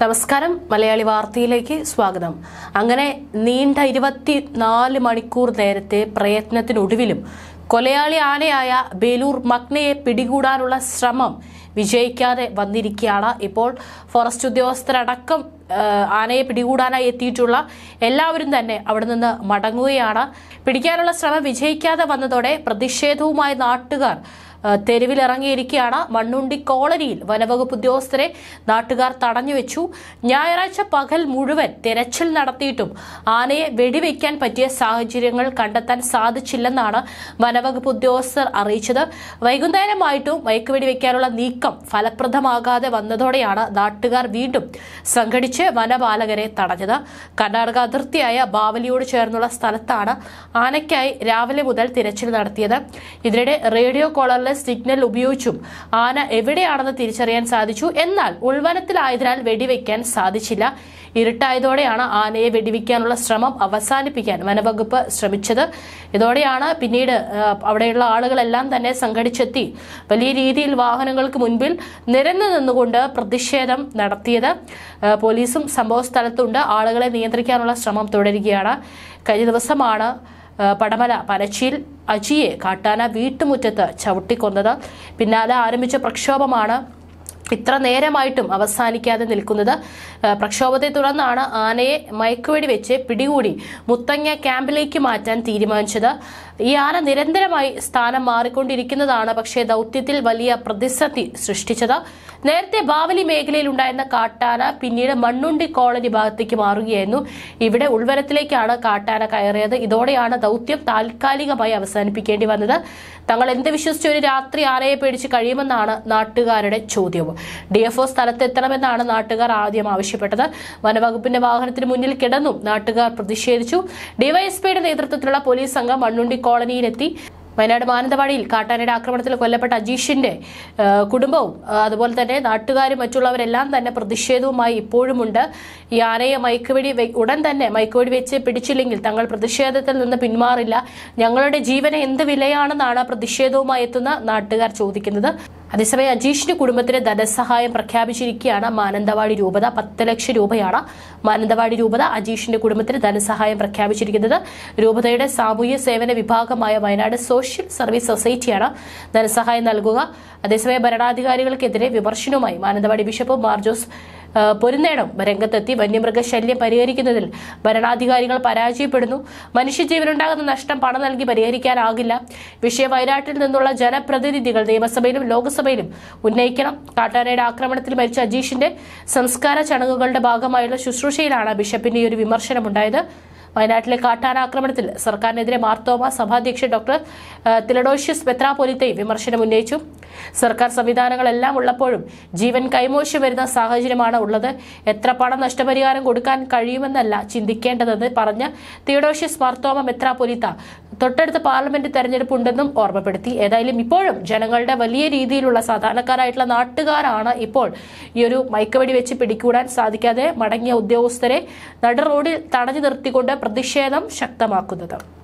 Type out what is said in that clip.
നമസ്കാരം മലയാളി വാർത്തയിലേക്ക് സ്വാഗതം അങ്ങനെ നീണ്ട ഇരുപത്തി നാല് മണിക്കൂർ നേരത്തെ പ്രയത്നത്തിനൊടുവിലും കൊലയാളി ആനയായ ബേലൂർ മഗ്നയെ പിടികൂടാനുള്ള ശ്രമം വിജയിക്കാതെ വന്നിരിക്കുകയാണ് ഇപ്പോൾ ഫോറസ്റ്റ് ഉദ്യോഗസ്ഥരടക്കം ആനയെ പിടികൂടാനായി എത്തിയിട്ടുള്ള എല്ലാവരും തന്നെ അവിടെ നിന്ന് മടങ്ങുകയാണ് പിടിക്കാനുള്ള ശ്രമം വിജയിക്കാതെ വന്നതോടെ പ്രതിഷേധവുമായി നാട്ടുകാർ തെരുവിലിറങ്ങിയിരിക്കുകയാണ് മണ്ണുണ്ടി കോളനിയിൽ വനവകുപ്പ് ഉദ്യോഗസ്ഥരെ നാട്ടുകാർ തടഞ്ഞുവെച്ചു ഞായറാഴ്ച പകൽ മുഴുവൻ തെരച്ചിൽ നടത്തിയിട്ടും ആനയെ വെടിവെക്കാൻ പറ്റിയ സാഹചര്യങ്ങൾ കണ്ടെത്താൻ സാധിച്ചില്ലെന്നാണ് വനവകുപ്പ് ഉദ്യോഗസ്ഥർ അറിയിച്ചത് വൈകുന്നേരമായിട്ടും മയക്ക് വെടിവെക്കാനുള്ള നീക്കം ഫലപ്രദമാകാതെ വന്നതോടെയാണ് നാട്ടുകാർ വീണ്ടും സംഘടിച്ച് വനപാലകരെ തടഞ്ഞത് കർണാടക അതിർത്തിയായ ബാവലിയോട് ചേർന്നുള്ള സ്ഥലത്താണ് ആനയ്ക്കായി രാവിലെ മുതൽ തിരച്ചിൽ നടത്തിയത് ഇതിനിടെ റേഡിയോ കോളറിലെ സിഗ്നൽ ഉപയോഗിച്ചും ആന എവിടെയാണെന്ന് തിരിച്ചറിയാൻ സാധിച്ചു എന്നാൽ ഉൾവനത്തിലായതിനാൽ വെടിവെക്കാൻ സാധിച്ചില്ല ഇരുട്ടായതോടെയാണ് ആനയെ വെടിവെക്കാനുള്ള ശ്രമം അവസാനിപ്പിക്കാൻ വനവകുപ്പ് ശ്രമിച്ചത് ഇതോടെയാണ് പിന്നീട് അവിടെയുള്ള ആളുകളെല്ലാം തന്നെ സംഘടിച്ചെത്തി വലിയ രീതിയിൽ വാഹനങ്ങൾക്ക് മുൻപിൽ നിരന്നു നിന്നുകൊണ്ട് പ്രതിഷേധം നടത്തിയത് പോലീസും സംഭവ സ്ഥലത്തുണ്ട് ആളുകളെ നിയന്ത്രിക്കാനുള്ള ശ്രമം തുടരുകയാണ് കഴിഞ്ഞ ദിവസമാണ് പടമല പനച്ചിയിൽ അജിയെ കാട്ടാന വീട്ടുമുറ്റത്ത് ചവിട്ടിക്കൊന്നത് പിന്നാലെ ആരംഭിച്ച പ്രക്ഷോഭമാണ് ഇത്ര നേരമായിട്ടും അവസാനിക്കാതെ നിൽക്കുന്നത് പ്രക്ഷോഭത്തെ തുടർന്നാണ് ആനയെ മയക്കുവെടി വെച്ച് പിടികൂടി മുത്തങ്ങ ക്യാമ്പിലേക്ക് മാറ്റാൻ തീരുമാനിച്ചത് ഈ ആന നിരന്തരമായി സ്ഥാനം മാറിക്കൊണ്ടിരിക്കുന്നതാണ് പക്ഷേ ദൗത്യത്തിൽ വലിയ പ്രതിസന്ധി സൃഷ്ടിച്ചത് നേരത്തെ ബാവലി മേഖലയിൽ ഉണ്ടായിരുന്ന കാട്ടാന പിന്നീട് മണ്ണുണ്ടി കോളനി ഭാഗത്തേക്ക് മാറുകയായിരുന്നു ഇവിടെ ഉൾവരത്തിലേക്കാണ് കാട്ടാന കയറിയത് ഇതോടെയാണ് ദൗത്യം താൽക്കാലികമായി അവസാനിപ്പിക്കേണ്ടി വന്നത് തങ്ങൾ എന്ത് വിശ്വസിച്ച് ഒരു രാത്രി ആനയെ പേടിച്ച് കഴിയുമെന്നാണ് നാട്ടുകാരുടെ ചോദ്യവും ഡി എഫ് ഒ സ്ഥലത്തെത്തണമെന്നാണ് നാട്ടുകാർ ആദ്യം ആവശ്യം ആവശ്യപ്പെട്ടത് വനവകുപ്പിന്റെ വാഹനത്തിന് മുന്നിൽ കിടന്നും നാട്ടുകാർ പ്രതിഷേധിച്ചു ഡിവൈഎസ്പിയുടെ നേതൃത്വത്തിലുള്ള പോലീസ് സംഘം മണ്ണുണ്ടി കോളനിയിലെത്തി വയനാട് മാനന്തവാടിയിൽ കാട്ടാനയുടെ ആക്രമണത്തിൽ കൊല്ലപ്പെട്ട അജീഷിന്റെ കുടുംബവും അതുപോലെ തന്നെ നാട്ടുകാരും മറ്റുള്ളവരെല്ലാം തന്നെ പ്രതിഷേധവുമായി ഇപ്പോഴുമുണ്ട് ഈ ആനയെ മയക്കുവെടി ഉടൻ തന്നെ മയക്കുവെടി വെച്ച് പിടിച്ചില്ലെങ്കിൽ തങ്ങൾ പ്രതിഷേധത്തിൽ നിന്ന് പിന്മാറില്ല ഞങ്ങളുടെ ജീവന് എന്ത് വിലയാണെന്നാണ് പ്രതിഷേധവുമായി എത്തുന്ന നാട്ടുകാർ ചോദിക്കുന്നത് അതേസമയം അജീഷിന് കുടുംബത്തിന് ധനസഹായം പ്രഖ്യാപിച്ചിരിക്കുകയാണ് മാനന്തവാടി രൂപത പത്ത് ലക്ഷം രൂപയാണ് മാനന്തവാടി രൂപത അജീഷിന്റെ കുടുംബത്തിന് ധനസഹായം പ്രഖ്യാപിച്ചിരിക്കുന്നത് രൂപതയുടെ സാമൂഹ്യ സേവന വിഭാഗമായ വയനാട് സോഷ്യൽ സർവീസ് സൊസൈറ്റിയാണ് ധനസഹായം നൽകുക അതേസമയം ഭരണാധികാരികൾക്കെതിരെ വിമർശനവുമായി മാനന്തവാടി ബിഷപ്പ് മാർജോസ് പൊരുന്നേടം രംഗത്തെത്തി ശല്യം പരിഹരിക്കുന്നതിൽ ഭരണാധികാരികൾ പരാജയപ്പെടുന്നു മനുഷ്യജീവനുണ്ടാകുന്ന നഷ്ടം പണം നൽകി പരിഹരിക്കാനാകില്ല വിഷയം വയനാട്ടിൽ നിന്നുള്ള ജനപ്രതിനിധികൾ നിയമസഭയിലും ലോക്സഭയിലും ഉന്നയിക്കണം കാട്ടാനയുടെ ആക്രമണത്തിൽ മരിച്ച അജീഷിന്റെ സംസ്കാര ചടങ്ങുകളുടെ ഭാഗമായുള്ള ശുശ്രൂഷയിലാണ് ബിഷപ്പിന്റെ ഒരു ഒരു വിമർശനമുണ്ടായത് വയനാട്ടിലെ കാട്ടാനാക്രമണത്തിൽ സർക്കാരിനെതിരെ മാർത്തോമ സഭാധ്യക്ഷൻ ഡോക്ടർ തിലഡോഷ്യസ് മെത്രാപോലിത്തയും വിമർശനം ഉന്നയിച്ചു സർക്കാർ സംവിധാനങ്ങളെല്ലാം ഉള്ളപ്പോഴും ജീവൻ കൈമോശം വരുന്ന സാഹചര്യമാണ് ഉള്ളത് എത്ര പണം നഷ്ടപരിഹാരം കൊടുക്കാൻ കഴിയുമെന്നല്ല ചിന്തിക്കേണ്ടതെന്ന് പറഞ്ഞ തിയഡോഷ്യസ് മാർത്തോമ മെത്രാപൊലിത്ത തൊട്ടടുത്ത പാർലമെന്റ് തെരഞ്ഞെടുപ്പ് ഉണ്ടെന്നും ഓർമ്മപ്പെടുത്തി ഏതായാലും ഇപ്പോഴും ജനങ്ങളുടെ വലിയ രീതിയിലുള്ള സാധാരണക്കാരായിട്ടുള്ള നാട്ടുകാരാണ് ഇപ്പോൾ ഈ ഒരു മയക്കുവെടി വെച്ച് പിടികൂടാൻ സാധിക്കാതെ മടങ്ങിയ ഉദ്യോഗസ്ഥരെ നട റോഡിൽ തടഞ്ഞു നിർത്തിക്കൊണ്ട് പ്രതിഷേധം ശക്തമാക്കുന്നത്